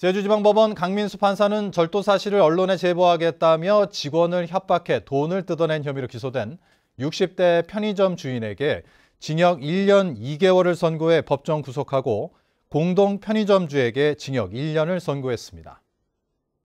제주지방법원 강민수 판사는 절도 사실을 언론에 제보하겠다며 직원을 협박해 돈을 뜯어낸 혐의로 기소된 60대 편의점 주인에게 징역 1년 2개월을 선고해 법정 구속하고 공동 편의점주에게 징역 1년을 선고했습니다.